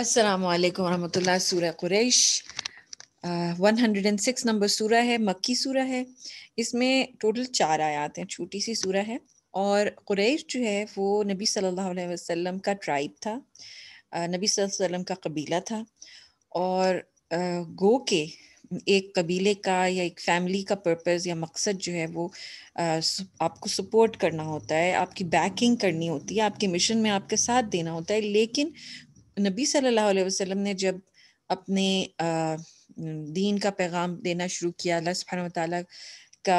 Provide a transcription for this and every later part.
अस्सलाम वालेकुम रहमतुल्लाह सूरह कुरैश 106 नंबर सूरह है मक्की सूरह है इसमें टोटल चार आयात हैं छोटी सी सूरह है और कुरैश जो है वो नबी सल्लल्लाहु अलैहि वसल्लम का ट्राइब था uh, नबी सल्लल्लाहु अलैहि वसल्लम का कबीला था और uh, गो के एक कबीले का या एक फैमिली का पर्पज़ या मकसद जो है वो uh, आपको सपोर्ट करना होता है आपकी बैकिंग करनी होती है आपके मिशन में आपके साथ देना होता है लेकिन नबी सल्लल्लाहु अलैहि वसल्लम ने जब अपने दीन का पैगाम देना शुरू किया अल्लाह सुबहान ताली का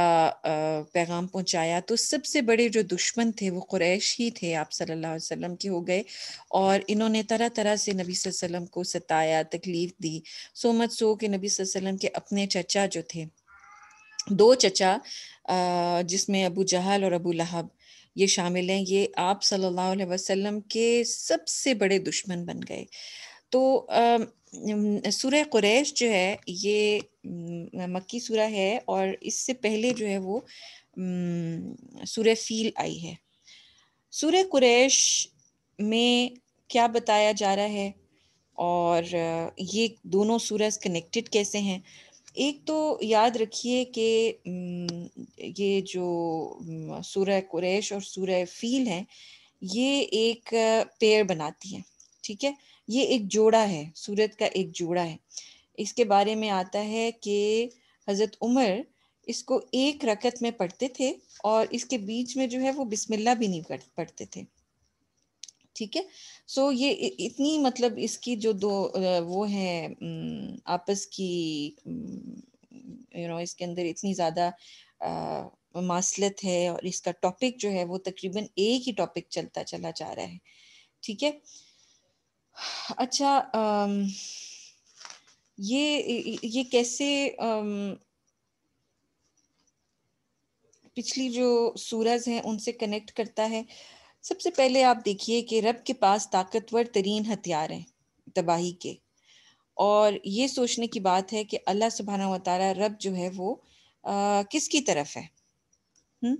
पैगाम पहुंचाया तो सबसे बड़े जो दुश्मन थे वो कुरैश ही थे आप सल्लल्लाहु अलैहि वसल्लम के हो गए और इन्होंने तरह तरह से नबी वसल्लम को सताया तकलीफ़ दी सो मच सो कि नबी वसल्लम के अपने चचा जो थे दो चचा जिसमें अबू जहल और अबू लहब ये शामिल हैं ये आप सल्लल्लाहु अलैहि वसल्लम के सबसे बड़े दुश्मन बन गए तो सूर कुरैश जो है ये मक्की सूर है और इससे पहले जो है वो सूर फील आई है सूर्य कुरैश में क्या बताया जा रहा है और ये दोनों सूरज कनेक्टेड कैसे हैं एक तो याद रखिए कि ये जो सूर्य कुरैश और सूर्य फील हैं ये एक पेड़ बनाती है ठीक है ये एक जोड़ा है सूरत का एक जोड़ा है इसके बारे में आता है कि हज़रत उमर इसको एक रकत में पढ़ते थे और इसके बीच में जो है वो बिस्मिल्लाह भी नहीं पढ़ते थे ठीक है सो ये इतनी मतलब इसकी जो दो वो है आपस की यू नो इसके अंदर इतनी ज़्यादा मासलत है और इसका टॉपिक जो है वो तकरीबन एक ही टॉपिक चलता चला जा रहा है ठीक है अच्छा ये ये कैसे पिछली जो सूरज हैं उनसे कनेक्ट करता है सबसे पहले आप देखिए कि रब के पास ताकतवर तरीन हथियार हैं तबाही के और ये सोचने की बात है कि अल्लाह सुबहाना वाली रब जो है वो आ, किसकी तरफ है हुँ?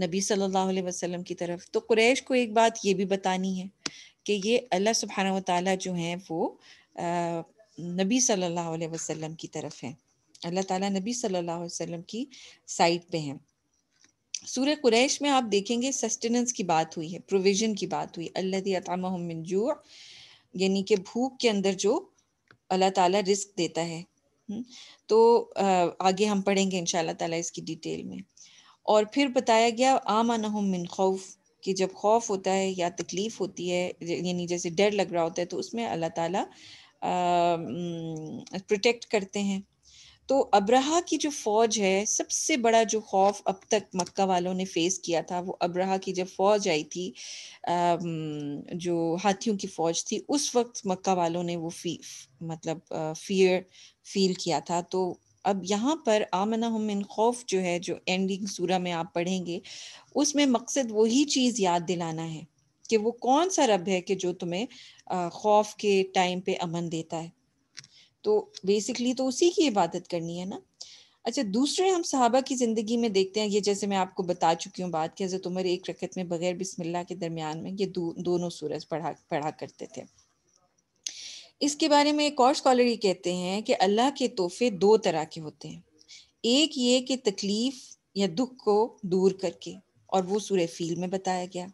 नबी सल्लल्लाहु अलैहि वसल्लम की तरफ तो कुरैश को एक बात ये भी बतानी है कि ये अल्लाह सुबहाना वाली जो हैं वो आ, नबी सल्लल्लाहु अलैहि वसल्लम की तरफ है अल्लाह ताला नबी सल्लल्लाहु अलैहि वसल्लम की साइड पे हैं सूर्य कुरैश में आप देखेंगे सस्टेनेंस की बात हुई है प्रोविजन की बात हुई अल्लाह अतमन यानी कि भूख के अंदर जो अल्लाह ताला रिस्क देता है हम्म, तो आगे हम पढ़ेंगे इन ताला इसकी डिटेल में और फिर बताया गया आमन मिन खौफ कि जब खौफ होता है या तकलीफ़ होती है यानी जैसे डर लग रहा होता है तो उसमें अल्लाह ताला प्रोटेक्ट करते हैं तो अब्रहा की जो फौज है सबसे बड़ा जो खौफ अब तक मक्का वालों ने फेस किया था वो अब्रहा की जब फौज आई थी जो हाथियों की फौज थी उस वक्त मक्का वालों ने वो फी मतलब फियर फील किया था तो अब यहाँ पर आमना हम इन खौफ जो है जो एंडिंग सूरा में आप पढ़ेंगे उसमें मकसद वही चीज़ याद दिलाना है कि वो कौन सा रब है कि जो तुम्हें खौफ के टाइम पे अमन देता है तो बेसिकली तो उसी की इबादत करनी है ना अच्छा दूसरे हम सहाबा की ज़िंदगी में देखते हैं ये जैसे मैं आपको बता चुकी हूँ बात की हज़रत उमर एक रकत में बगैर बिस्मिल्लाह के दरमियान में ये दो, दोनों सूरज पढ़ा पढ़ा करते थे इसके बारे में एक और स्कॉलर ये कहते हैं कि अल्लाह के तोहफे दो तरह के होते हैं एक ये कि तकलीफ या दुख को दूर करके और वो सूर्य फील में बताया गया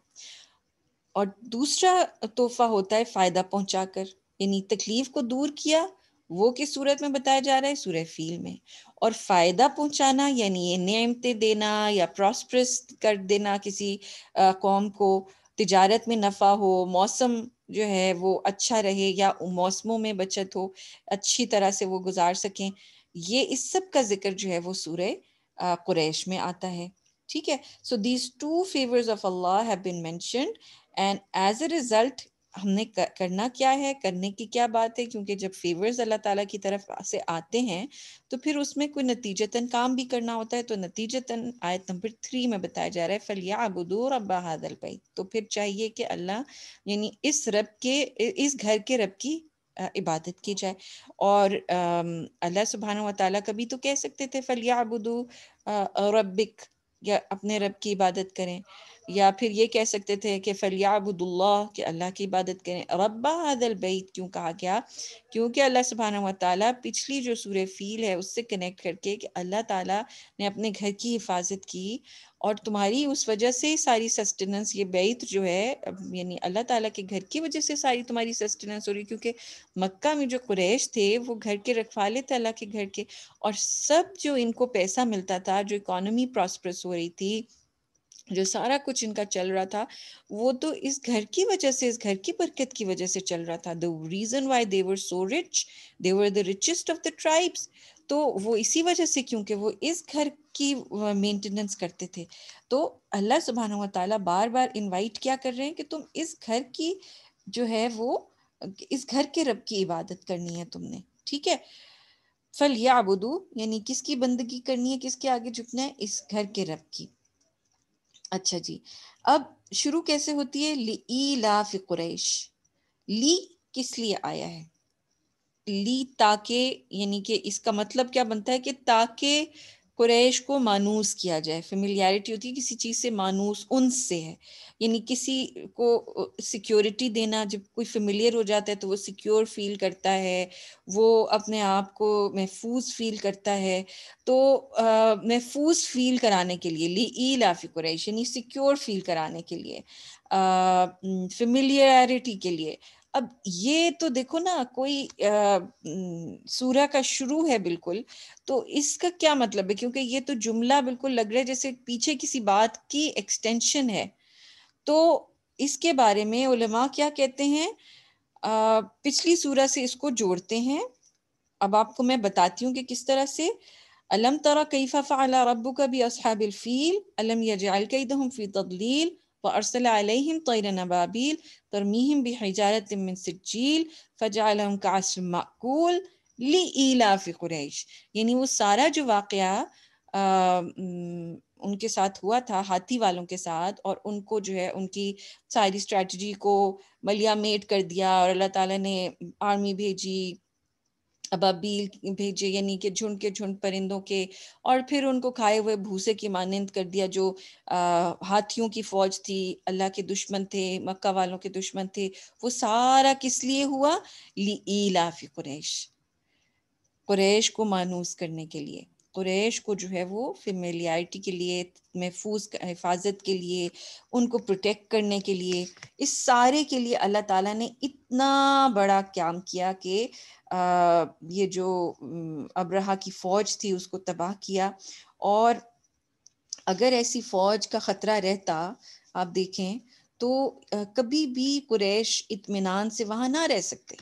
और दूसरा तोहफा होता है फ़ायदा पहुंचाकर यानी तकलीफ को दूर किया वो किस सूरत में बताया जा रहा है सूर्य फील में और फायदा पहुंचाना यानी ये नियमतें देना या प्रॉस्परस कर देना किसी आ, कौम को तिजारत में नफ़ा हो मौसम जो है वो अच्छा रहे या मौसमों में बचत हो अच्छी तरह से वो गुजार सकें ये इस सब का जिक्र जो है वो सूर्य कुरैश में आता है ठीक है so these two favours of Allah have been mentioned and as a result हमने करना क्या है करने की क्या बात है क्योंकि जब फेवर्स अल्लाह ताला की तरफ से आते हैं तो फिर उसमें कोई नतीजतन काम भी करना होता है तो नतीजतन आयत नंबर थ्री में बताया जा रहा है फलिया अबूदूर अब्बा हादल भाई तो फिर चाहिए कि अल्लाह यानी इस रब के इस घर के रब की इबादत की जाए और अल्लाह सुबहान तला कभी तो कह सकते थे फलिया अबूदू रबिक या अपने रब की इबादत करें या फिर ये कह सकते थे कि फलियाबुल्ला के अल्लाह की इबादत करें रब्बा बैत क्यों कहा गया क्योंकि अल्लाह सुबहाना व पिछली जो सूर फील है उससे कनेक्ट करके कि अल्लाह ताला ने अपने घर की हिफाजत की और तुम्हारी उस वजह से सारी सस्टेनेंस ये बैत जो है यानी अल्लाह ताला के घर की वजह से सारी तुम्हारी सस्टेनेंस हो रही क्योंकि मक्का में जो कुरैश थे वो घर के रखवाले थे अल्लाह के घर के और सब जो इनको पैसा मिलता था जो इकोनॉमी प्रॉस्परस हो रही थी जो सारा कुछ इनका चल रहा था वो तो इस घर की वजह से इस घर की बरकत की वजह से चल रहा था the reason why they're so rich they're the richest of the tribes तो वो इसी वजह से क्योंकि वो इस घर की मेंटेनेंस करते थे तो अल्लाह सुबहान ताला बार बार इनवाइट क्या कर रहे हैं कि तुम इस घर की जो है वो इस घर के रब की इबादत करनी है तुमने ठीक है फल या यानी किसकी बंदगी करनी है किसके आगे झुकना है इस घर के रब की अच्छा जी अब शुरू कैसे होती है ली ला फि कुरैश ली किस लिए आया है ली ताके यानी कि इसका मतलब क्या बनता है कि ताके कुरैश को मानूस किया जाए फेमिलियरिटी होती है किसी चीज़ से मानूस उनसे है यानी किसी को सिक्योरिटी देना जब कोई फेमिलियर हो जाता है तो वो सिक्योर फील करता है वो अपने आप को महफूज फील करता है तो महफूज फील कराने के लिए ली ई लाफी कुरैश यानी सिक्योर फील कराने के लिए फेमिलियरिटी के लिए अब ये तो देखो ना कोई सूर्य का शुरू है बिल्कुल तो इसका क्या मतलब है क्योंकि ये तो जुमला बिल्कुल लग रहा है जैसे पीछे किसी बात की एक्सटेंशन है तो इसके बारे में उलमा क्या कहते हैं आ, पिछली सूर्य से इसको जोड़ते हैं अब आपको मैं बताती हूँ कि किस तरह से अलम तरा कैफा फ़ाला रब्बू का भी असहाबिल फ़ील अलम यजाल दम फ़ी तदलील वरसल अलहम तैर नबाबिल तरमीम बहजारत मिन सजील फ़जालम कासम माकूल ली ईला फ़ुरैश यानी वो सारा जो वाक़ उनके साथ हुआ था हाथी वालों के साथ और उनको जो है उनकी सारी स्ट्रेटजी को मलिया मेट कर दिया और अल्लाह ताला ने आर्मी भेजी अबाबील भेजे यानी कि झुंड के झुंड परिंदों के और फिर उनको खाए हुए भूसे की मानंद कर दिया जो आ, हाथियों की फौज थी अल्लाह के दुश्मन थे मक्का वालों के दुश्मन थे वो सारा किस लिए हुआ ली ईलाफी कुरैश कुरैश को मानूस करने के लिए कुरैश को जो है वो फेमिलियरिटी के लिए महफूज हिफाजत के लिए उनको प्रोटेक्ट करने के लिए इस सारे के लिए अल्लाह ताला ने इतना बड़ा काम किया कि ये जो अब्रहा की फ़ौज थी उसको तबाह किया और अगर ऐसी फ़ौज का ख़तरा रहता आप देखें तो कभी भी कुरैश इतमान से वहाँ ना रह सकते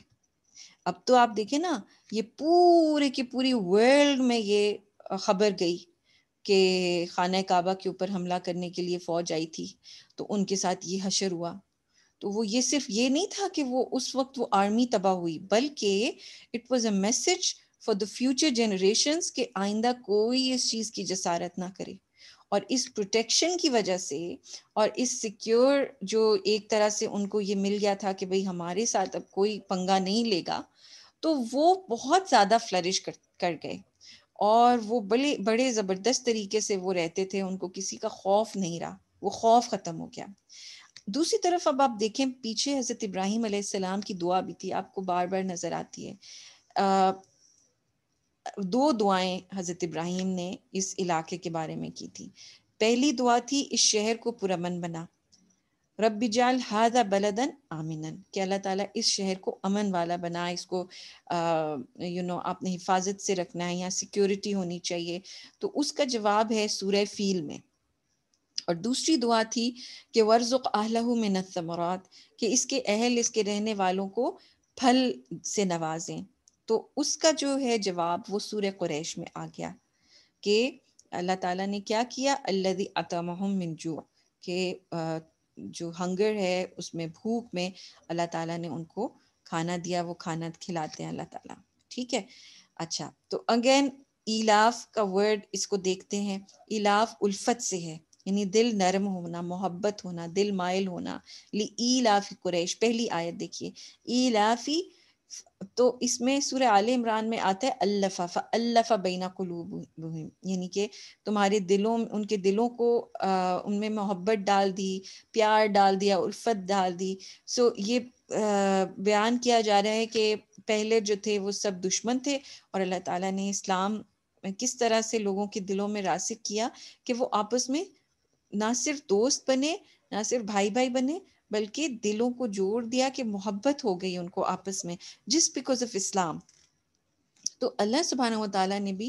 अब तो आप देखें ना ये पूरे की पूरी वर्ल्ड में ये ख़बर गई कि खाना काबा के ऊपर हमला करने के लिए फ़ौज आई थी तो उनके साथ ये हशर हुआ तो वो ये सिर्फ ये नहीं था कि वो उस वक्त वो आर्मी तबाह हुई बल्कि it was a message for the future generation के आइंदा कोई इस चीज़ की जसारत ना करे और इस प्रोटेक्शन की वजह से और इस सिक्योर जो एक तरह से उनको ये मिल गया था कि भाई हमारे साथ अब कोई पंगा नहीं लेगा तो वो बहुत ज़्यादा फ्लरिश कर कर गए और वो बड़े बड़े ज़बरदस्त तरीके से वो रहते थे उनको किसी का खौफ नहीं रहा वो खौफ ख़त्म हो गया दूसरी तरफ अब आप देखें पीछे हज़रत इब्राहिम आसमाम की दुआ भी थी आपको बार बार नज़र आती है आ, दो दुआएं हज़रत इब्राहिम ने इस इलाके के बारे में की थी पहली दुआ थी इस शहर को पुरमन बना रबी जाल हाजा बलदन आमिनन कि अल्लाह ताला इस शहर को अमन वाला बनाए इसको यू नो आपने हिफाजत से रखना है या सिक्योरिटी होनी चाहिए तो उसका जवाब है सूर्य फील में और दूसरी दुआ थी कि वर्ज़ुक आहलहु में नमरात कि इसके अहल इसके रहने वालों को फल से नवाजें तो उसका जो है जवाब वो सूर्य कुरैश में आ गया कि अल्लाह ताला ने क्या किया अल्लाह अतमहम मिनजू के जो हंगर है उसमें भूख में अल्लाह ताला ने उनको खाना दिया वो खाना खिलाते हैं अल्लाह ताला ठीक है अच्छा तो अगेन इलाफ का वर्ड इसको देखते हैं इलाफ उल्फत से है यानी दिल नरम होना मोहब्बत होना दिल मायल होना ली इलाफी कुरैश पहली आयत देखिए इलाफी तो इसमें सूर्य आल इमरान में आता है अल्लाफा अल्लाफा बीना कलूबहिम यानी कि तुम्हारे दिलों उनके दिलों को आ, उनमें मोहब्बत डाल दी प्यार डाल दिया उल्फत डाल दी सो ये अः बयान किया जा रहा है कि पहले जो थे वो सब दुश्मन थे और अल्लाह ताला ने इस्लाम किस तरह से लोगों के दिलों में रासिक किया कि वो आपस में ना सिर्फ दोस्त बने ना सिर्फ भाई भाई बने बल्कि दिलों को जोड़ दिया कि मोहब्बत हो गई उनको आपस में जिस बिकॉज ऑफ इस्लाम तो अल्लाह सुबहाना तला ने भी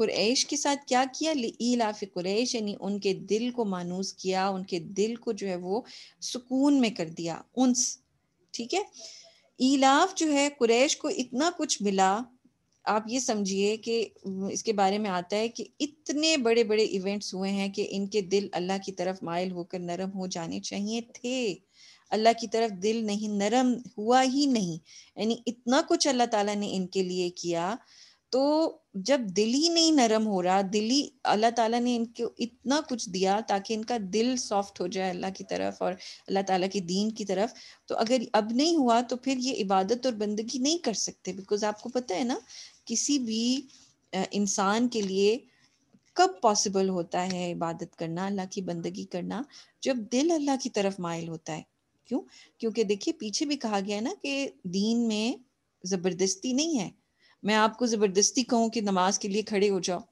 कुरैश के साथ क्या किया ईलाफ कुरैश यानी उनके दिल को मानूस किया उनके दिल को जो है वो सुकून में कर दिया उनस ठीक है ईलाफ जो है कुरैश को इतना कुछ मिला आप ये समझिए कि इसके बारे में आता है कि इतने बड़े बड़े इवेंट्स हुए हैं कि इनके दिल अल्लाह की तरफ मायल होकर नरम हो जाने चाहिए थे अल्लाह की तरफ दिल नहीं नरम हुआ ही नहीं यानी इतना कुछ अल्लाह ताला ने इनके लिए किया तो जब दिल ही नहीं नरम हो रहा दिल ही अल्लाह ताला ने इनको इतना कुछ दिया ताकि इनका दिल सॉफ्ट हो जाए अल्लाह की तरफ और अल्लाह ताला के दीन की तरफ तो अगर अब नहीं हुआ तो फिर ये इबादत और बंदगी नहीं कर सकते बिकॉज आपको पता है ना किसी भी इंसान के लिए कब पॉसिबल होता है इबादत करना अल्लाह की बंदगी करना जब दिल अल्लाह की तरफ माइल होता है क्यों क्योंकि देखिए पीछे भी कहा गया है ना कि दीन में जबरदस्ती नहीं है मैं आपको जबरदस्ती कहूँ कि नमाज के लिए खड़े हो जाओ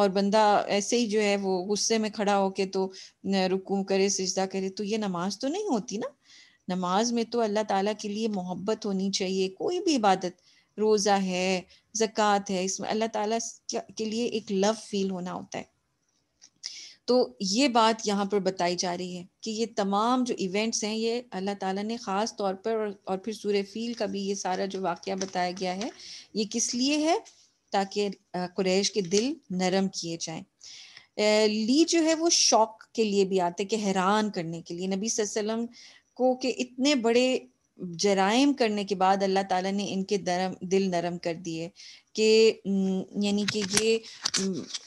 और बंदा ऐसे ही जो है वो गुस्से में खड़ा होके तो रुकू करे सजदा करे तो ये नमाज तो नहीं होती ना नमाज में तो अल्लाह ताला के लिए मोहब्बत होनी चाहिए कोई भी इबादत रोज़ा है जक़ात है इसमें अल्लाह ताला के लिए एक लव फील होना होता है तो ये बात यहाँ पर बताई जा रही है कि ये तमाम जो इवेंट्स हैं ये अल्लाह ताला ने ख़ास तौर पर और, और फिर सूर्य फील का भी ये सारा जो वाक़ बताया गया है ये किस लिए है ताकि कुरैश के दिल नरम किए जाएं ली जो है वो शौक के लिए भी आते कि हैरान करने के लिए नबी वसल्लम को कि इतने बड़े जराइम करने के बाद अल्लाह ताला ने इनके दरम दिल नरम कर दिए कि यानी कि ये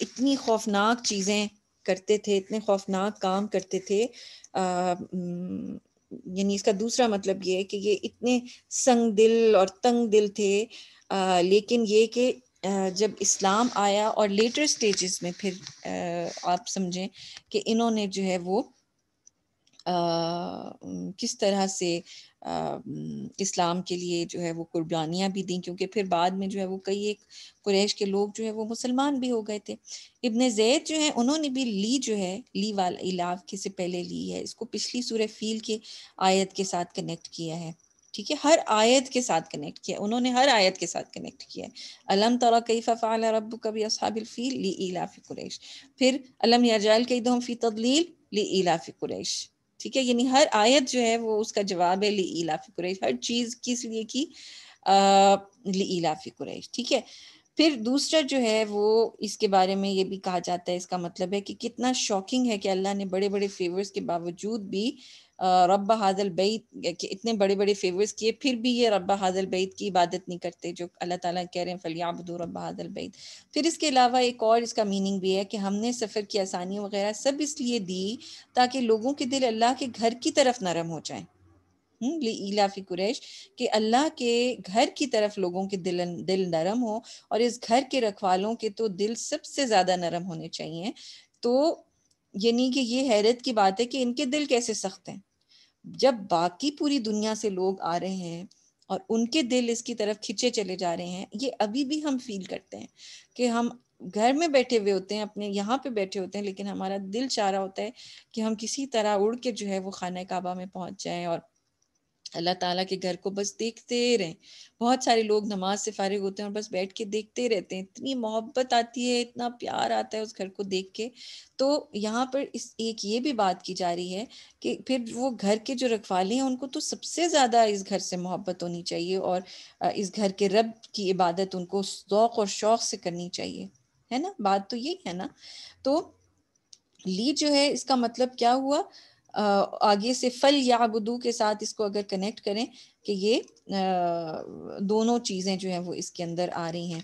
इतनी खौफनाक चीज़ें करते थे इतने खौफनाक काम करते थे यानी इसका दूसरा मतलब ये है कि ये इतने संग दिल और तंग दिल थे आ, लेकिन ये कि जब इस्लाम आया और लेटर स्टेजेस में फिर आ, आप समझें कि इन्होंने जो है वो आ, किस तरह से इस्लाम के लिए जो है वो कुर्बानियाँ भी दी क्योंकि फिर बाद में जो है वो कई एक कुरैश के लोग जो है वो मुसलमान भी हो गए थे इबन जैद जो है उन्होंने भी ली जो है ली वाला इलाव के से पहले ली है इसको पिछली सूर फील के आयत के साथ कनेक्ट किया है ठीक है हर आयत के साथ कनेक्ट किया उन्होंने हर आयत के साथ कनेक्ट किया है अलम तला कई फ़ाल रब कभी फील ली इलाफ़ी कुरैश फिर अलम याजाल कई दो फ़ी तदलील ली इलाफ़ कुरैश ठीक है यानी हर आयत जो है वो उसका जवाब है ली ईला कुरैश हर चीज किस लिए की अः ली ईला कुरैश ठीक है फिर दूसरा जो है वो इसके बारे में ये भी कहा जाता है इसका मतलब है कि कितना शॉकिंग है कि अल्लाह ने बड़े बड़े फेवर्स के बावजूद भी रब हाजल बैत के इतने बड़े बड़े फेवर्स किए फिर भी ये रब हाजल बैत की इबादत नहीं करते जो अल्लाह ताला कह रहे हैं फलियाबदू रब हाजल बैत फिर इसके अलावा एक और इसका मीनिंग भी है कि हमने सफ़र की आसानी वगैरह सब इसलिए दी ताकि लोगों के दिल अल्लाह के घर की तरफ नरम हो जाए इलाफी कुरैश कि अल्लाह के घर की तरफ लोगों के दिल दिल नरम हो और इस घर के रखवालों के तो दिल सबसे ज़्यादा नरम होने चाहिए तो यानी कि ये हैरत की बात है कि इनके दिल कैसे सख्त हैं जब बाकी पूरी दुनिया से लोग आ रहे हैं और उनके दिल इसकी तरफ खिंचे चले जा रहे हैं ये अभी भी हम फील करते हैं कि हम घर में बैठे हुए होते हैं अपने यहाँ पे बैठे होते हैं लेकिन हमारा दिल चाह रहा होता है कि हम किसी तरह उड़ के जो है वो खाना काबा में पहुंच जाएं और अल्लाह ताला के घर को बस देखते रहें बहुत सारे लोग नमाज से फारिग होते हैं और बस बैठ के देखते रहते हैं इतनी मोहब्बत आती है इतना प्यार आता है उस घर को देख के तो यहाँ पर इस एक ये भी बात की जा रही है कि फिर वो घर के जो रखवाले हैं उनको तो सबसे ज़्यादा इस घर से मोहब्बत होनी चाहिए और इस घर के रब की इबादत उनको शौक़ और शौक़ से करनी चाहिए है ना बात तो यही है ना तो ली जो है इसका मतलब क्या हुआ आगे से फल या बुदू के साथ इसको अगर कनेक्ट करें कि ये दोनों चीज़ें जो हैं वो इसके अंदर आ रही हैं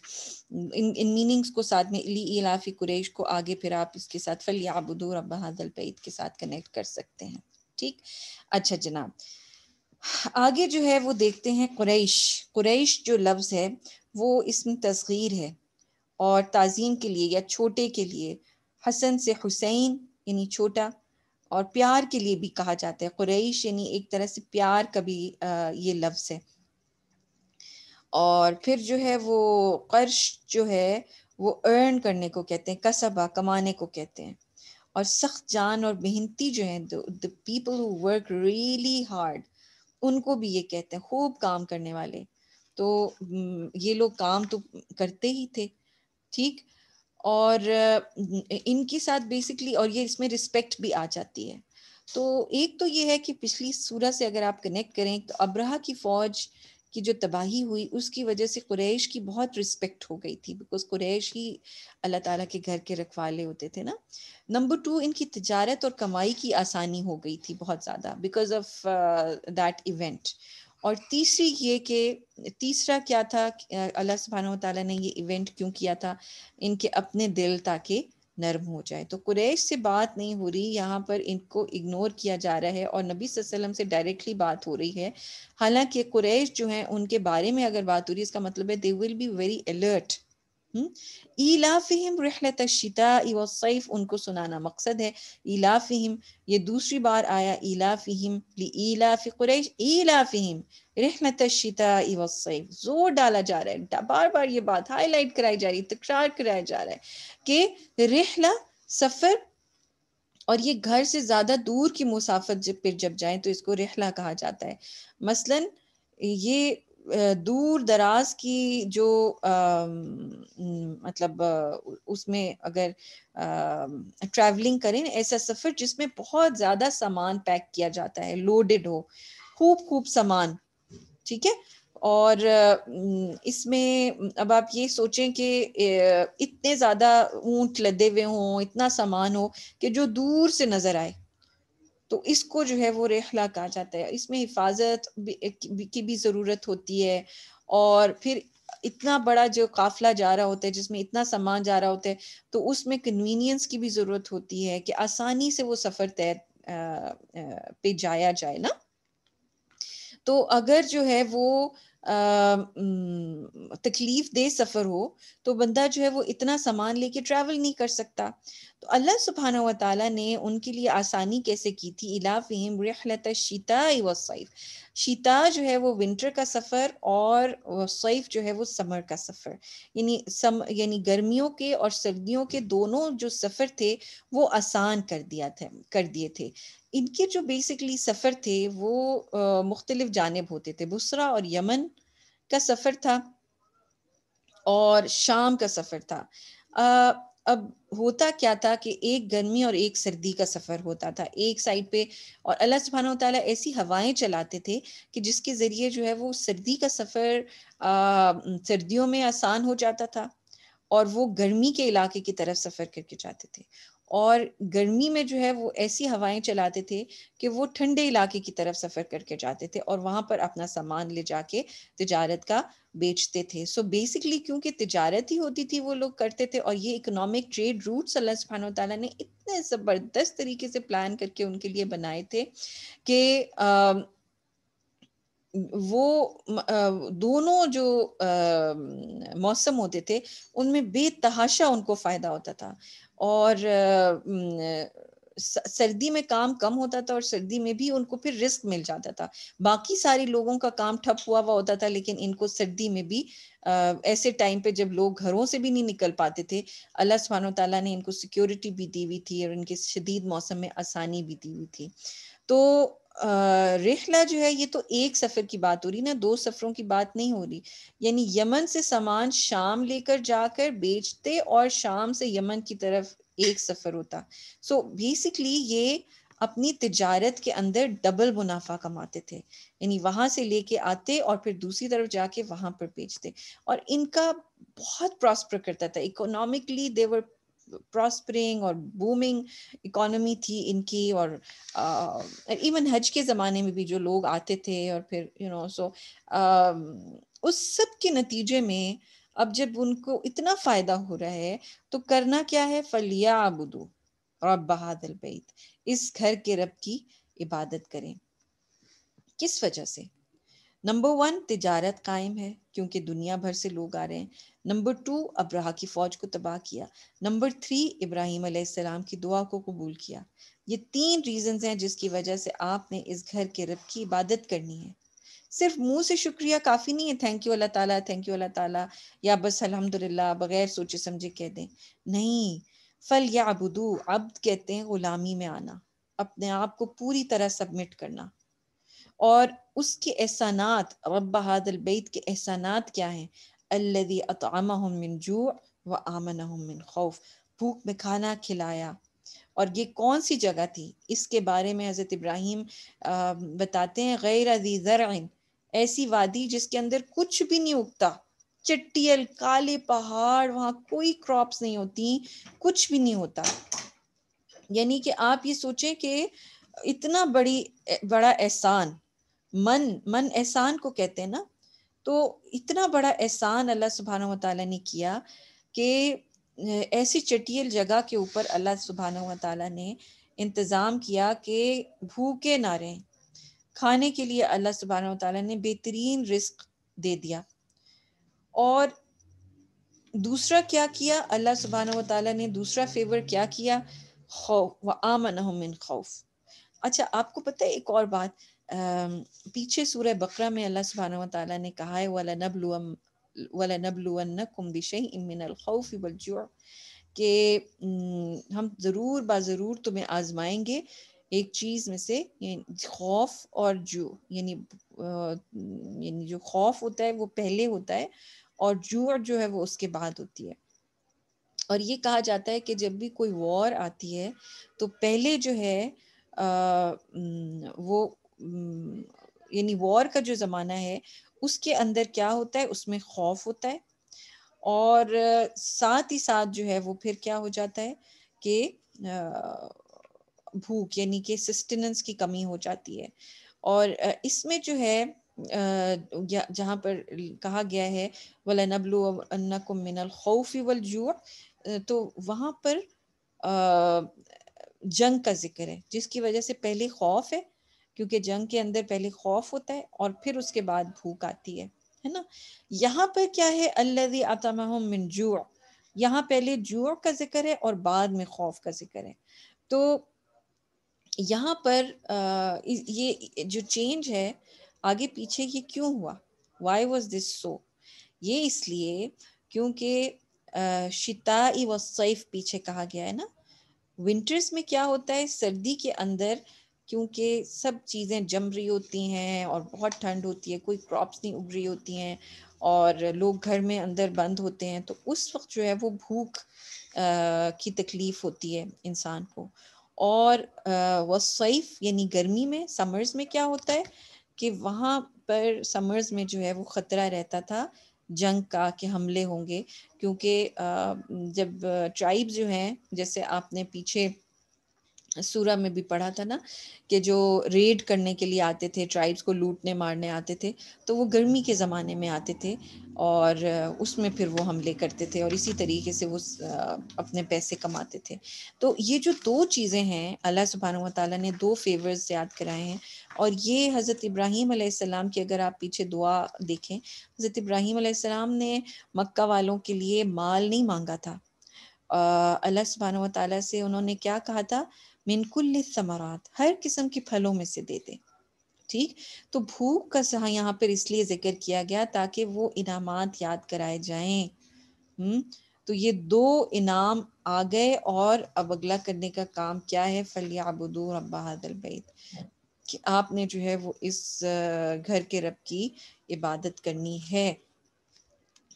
इन इन मीनिंग्स को साथ में इली इलाफी कुरेश को आगे फिर आप इसके साथ फल या बुदू रब हादल पैद के साथ कनेक्ट कर सकते हैं ठीक अच्छा जनाब आगे जो है वो देखते हैं कुरैश कुरैश जो लफ्ज़ है वो इसमें तस्गीर है और तज़ीम के लिए या छोटे के लिए हसन से हुसैन यानी छोटा और प्यार के लिए भी कहा जाता है कुरैश यानी एक तरह से प्यार का भी ये लफ्ज़ है और फिर जो है वो कर्श जो है वो अर्न करने को कहते हैं कसबा कमाने को कहते हैं और सख्त जान और मेहनती जो है the people who work really hard उनको भी ये कहते हैं खूब काम करने वाले तो ये लोग काम तो करते ही थे ठीक और इनके साथ बेसिकली और ये इसमें रिस्पेक्ट भी आ जाती है तो एक तो ये है कि पिछली सूरह से अगर आप कनेक्ट करें तो अब्रहा की फौज की जो तबाही हुई उसकी वजह से कुरैश की बहुत रिस्पेक्ट हो गई थी बिकॉज कुरैश ही अल्लाह ताला के घर के रखवाले होते थे ना नंबर टू इनकी तजारत और कमाई की आसानी हो गई थी बहुत ज़्यादा बिकॉज ऑफ दैट इवेंट और तीसरी ये कि तीसरा क्या था अल्लाह सुबहान तला ने ये इवेंट क्यों किया था इनके अपने दिल ताकि नर्म हो जाए तो कुरैश से बात नहीं हो रही यहाँ पर इनको इग्नोर किया जा रहा है और नबी वसल्लम से डायरेक्टली बात हो रही है हालांकि कुरैश जो है उनके बारे में अगर बात हो रही है इसका मतलब है they will be very alert ईलाफ़िम रहलत शिता वसैफ़ उनको सुनाना मकसद है ईलाफ़िम ये दूसरी बार आया ईलाफ़िम ईलाफ़ कुरैश ईलाफ़िम रहलत शिता वसैफ़ ज़ोर डाला जा रहा है बार बार ये बात हाईलाइट कराई जा रही है तकरार कराया जा रहा है कि रहला सफ़र और ये घर से ज़्यादा दूर की मुसाफत जब फिर जब जाए तो इसको रहला कहा जाता है मसलन ये दूर दराज की जो आ, मतलब उसमें अगर ट्रैवलिंग करें ऐसा सफ़र जिसमें बहुत ज़्यादा सामान पैक किया जाता है लोडेड हो खूब खूब सामान ठीक है और इसमें अब आप ये सोचें कि इतने ज़्यादा ऊंट लदे हुए हों इतना सामान हो कि जो दूर से नज़र आए तो इसको जो है वो रेखला कहा जाता है इसमें हिफाजत की भी ज़रूरत होती है और फिर इतना बड़ा जो काफिला जा रहा होता है जिसमें इतना सामान जा रहा होता है तो उसमें कन्वीनियंस की भी ज़रूरत होती है कि आसानी से वो सफ़र तय पे जाया जाए ना तो अगर जो है वो तकलीफ दे सफ़र हो तो बंदा जो है वो इतना सामान लेके ट्रैवल नहीं कर सकता तो अल्लाह सुबहाना व ने उनके लिए आसानी कैसे की थी इला शीता शीता जो है वो विंटर का सफ़र और सैफ जो है वो समर का सफ़र यानी सम यानी गर्मियों के और सर्दियों के दोनों जो सफ़र थे वो आसान कर दिया था कर दिए थे इनके जो बेसिकली सफ़र थे वो मुख्तलिफ जानब होते थे बुसरा और यमन का सफ़र था और शाम का सफ़र था आ, अब होता क्या था कि एक गर्मी और एक सर्दी का सफ़र होता था एक साइड पे और अल्लाह सुबहाना ताला ऐसी हवाएं चलाते थे कि जिसके ज़रिए जो है वो सर्दी का सफ़र सर्दियों में आसान हो जाता था और वो गर्मी के इलाके की तरफ सफ़र करके जाते थे और गर्मी में जो है वो ऐसी हवाएं चलाते थे कि वो ठंडे इलाके की तरफ सफ़र करके जाते थे और वहां पर अपना सामान ले जाके तजारत का बेचते थे सो so बेसिकली क्योंकि तजारत ही होती थी वो लोग करते थे और ये इकोनॉमिक ट्रेड रूट्स अल्लाह सुबहान तला ने इतने ज़बरदस्त तरीके से प्लान करके उनके लिए बनाए थे कि वो दोनों जो मौसम होते थे उनमें बेतहाशा उनको फ़ायदा होता था और सर्दी में काम कम होता था और सर्दी में भी उनको फिर रिस्क मिल जाता था बाकी सारे लोगों का काम ठप हुआ हुआ होता था लेकिन इनको सर्दी में भी ऐसे टाइम पे जब लोग घरों से भी नहीं निकल पाते थे अल्लाह सुबहान तला ने इनको सिक्योरिटी भी दी हुई थी और इनके शदीद मौसम में आसानी भी दी हुई थी तो रिहला जो है ये तो एक सफर की बात हो रही ना दो सफरों की बात नहीं हो रही यानी यमन से सामान शाम लेकर जाकर बेचते और शाम से यमन की तरफ एक सफर होता सो so बेसिकली ये अपनी तिजारत के अंदर डबल मुनाफा कमाते थे यानी वहां से लेके आते और फिर दूसरी तरफ जाके वहां पर बेचते और इनका बहुत प्रॉस्पर करता था इकोनॉमिकली देवर प्रॉस्परिंग और बूमिंग इकोनॉमी थी इनकी और इवन हज के ज़माने में भी जो लोग आते थे और फिर यू नो सो उस सब के नतीजे में अब जब उनको इतना फ़ायदा हो रहा है तो करना क्या है फलिया आबुदू रब बहादल बैत इस घर के रब की इबादत करें किस वजह से नंबर वन तिजारत कायम है क्योंकि दुनिया भर से लोग आ रहे हैं नंबर टू अब्राह की फौज को तबाह किया नंबर थ्री इब्राहिम अलैहिस्सलाम की दुआ को कबूल किया ये तीन रीजंस हैं जिसकी वजह से आपने इस घर के रब की इबादत करनी है सिर्फ मुंह से शुक्रिया काफ़ी नहीं है थैंक यू अल्लाह ताला थैंक यू अल्लाह ताला या बस अल्हम्दुलिल्लाह बगैर सोचे समझे कह दें नहीं फल या अबुदू अब्द कहते हैं गुलामी में आना अपने आप को पूरी तरह सबमिट करना और उसके एहसानात रब बैत के एहसानात क्या हैं अल्लदी अतम मिन जू व आमन मिन खौफ भूख में खाना खिलाया और ये कौन सी जगह थी इसके बारे में हज़रत इब्राहिम बताते हैं गैर अजी ऐसी वादी जिसके अंदर कुछ भी नहीं उगता चट्टियल काले पहाड़ वहां कोई क्रॉप्स नहीं होती कुछ भी नहीं होता यानी कि आप ये सोचें कि इतना बड़ी बड़ा एहसान मन मन एहसान को कहते हैं ना तो इतना बड़ा एहसान अल्लाह सुबहान तला ने किया कि ऐसी चटियल जगह के ऊपर अल्लाह सुबहान तला ने इंतज़ाम किया कि भूखे ना रहें खाने के लिए अल्लाह सुबहाना तला ने बेहतरीन रिस्क दे दिया और दूसरा क्या किया अल्लाह सुबहान तला ने दूसरा फेवर क्या किया खौफ व आमन खौफ अच्छा आपको पता है एक और बात पीछे सूर्य बकरा में अल्लाह सुबहाना तला ने कहा है वाला नबलू वाला नबलूनकुम बिशई मिनल इमिन के हम ज़रूर जरूर तुम्हें आजमाएंगे एक चीज़ में से खौफ और जू यानी यानी जो खौफ होता है वो पहले होता है और जू और जो है वो उसके बाद होती है और ये कहा जाता है कि जब भी कोई वॉर आती है तो पहले जो है आ, वो यानी वॉर का जो ज़माना है उसके अंदर क्या होता है उसमें खौफ होता है और साथ ही साथ जो है वो फिर क्या हो जाता है कि भूख यानी कि सिस्टेनेंस की कमी हो जाती है और इसमें जो है जहाँ पर कहा गया है वला खौफी वल जू तो वहाँ पर जंग का जिक्र है जिसकी वजह से पहले खौफ है क्योंकि जंग के अंदर पहले खौफ होता है और फिर उसके बाद भूख आती है है ना यहाँ पर क्या है अल्लाजी अतमहम मिन जूअ यहाँ पहले जुआ का जिक्र है और बाद में खौफ का जिक्र है तो यहाँ पर ये जो चेंज है आगे पीछे ये क्यों हुआ वाई वॉज दिस सो ये इसलिए क्योंकि शिता व सैफ पीछे कहा गया है ना विंटर्स में क्या होता है सर्दी के अंदर क्योंकि सब चीज़ें जम रही होती हैं और बहुत ठंड होती है कोई क्रॉप्स नहीं उग रही होती हैं और लोग घर में अंदर बंद होते हैं तो उस वक्त जो है वो भूख की तकलीफ़ होती है इंसान को और वसैफ यानी गर्मी में समर्स में क्या होता है कि वहाँ पर समर्स में जो है वो ख़तरा रहता था जंग का के हमले होंगे क्योंकि जब ट्राइब जो हैं जैसे आपने पीछे सूरा में भी पढ़ा था ना कि जो रेड करने के लिए आते थे ट्राइब्स को लूटने मारने आते थे तो वो गर्मी के ज़माने में आते थे और उसमें फिर वो हमले करते थे और इसी तरीके से वो अपने पैसे कमाते थे तो ये जो दो चीज़ें हैं अल्लाह सुबहान ताली ने दो फेवर्स याद कराए हैं और ये हज़रत इब्राहीम आसमाम की अगर आप पीछे दुआ देखें हज़रत इब्राहीम आसमाम ने मक्का वालों के लिए माल नहीं मांगा था अल्लाह सुबहान ताली से उन्होंने क्या कहा था मिनकुल समरात हर किस्म के फलों में से दे दे ठीक तो भूख का सहा यहाँ पर इसलिए जिक्र किया गया ताकि वो इनाम याद कराए जाएं हम्म तो ये दो इनाम आ गए और अब अगला करने का काम क्या है फलियाबुदूर रबादल बैत कि आपने जो है वो इस घर के रब की इबादत करनी है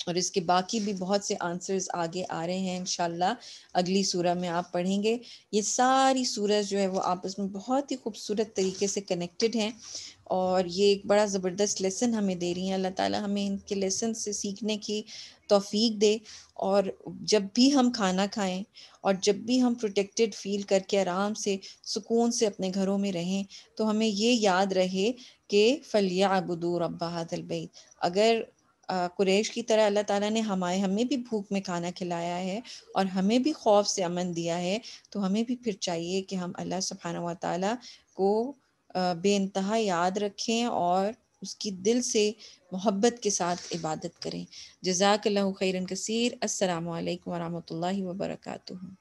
और इसके बाकी भी बहुत से आंसर्स आगे आ रहे हैं इनशाला अगली सूरह में आप पढ़ेंगे ये सारी सूरज जो है वो आपस में बहुत ही खूबसूरत तरीके से कनेक्टेड हैं और ये एक बड़ा ज़बरदस्त लेसन हमें दे रही हैं अल्लाह ताला हमें इनके लेसन से सीखने की तोफ़ी दे और जब भी हम खाना खाएं और जब भी हम प्रोटेक्टेड फील करके आराम से सुकून से अपने घरों में रहें तो हमें ये याद रहे कि फलिया अबदूर अब्बा अगर कुरैश की तरह अल्लाह ताला ने हमारे हमें भी भूख में खाना खिलाया है और हमें भी खौफ से अमन दिया है तो हमें भी फिर चाहिए कि हम अल्लाह सुबहाना व ताली को बेानतहा याद रखें और उसकी दिल से मोहब्बत के साथ इबादत करें जजाक खैरन कसीर असलकम वरहमल वर्का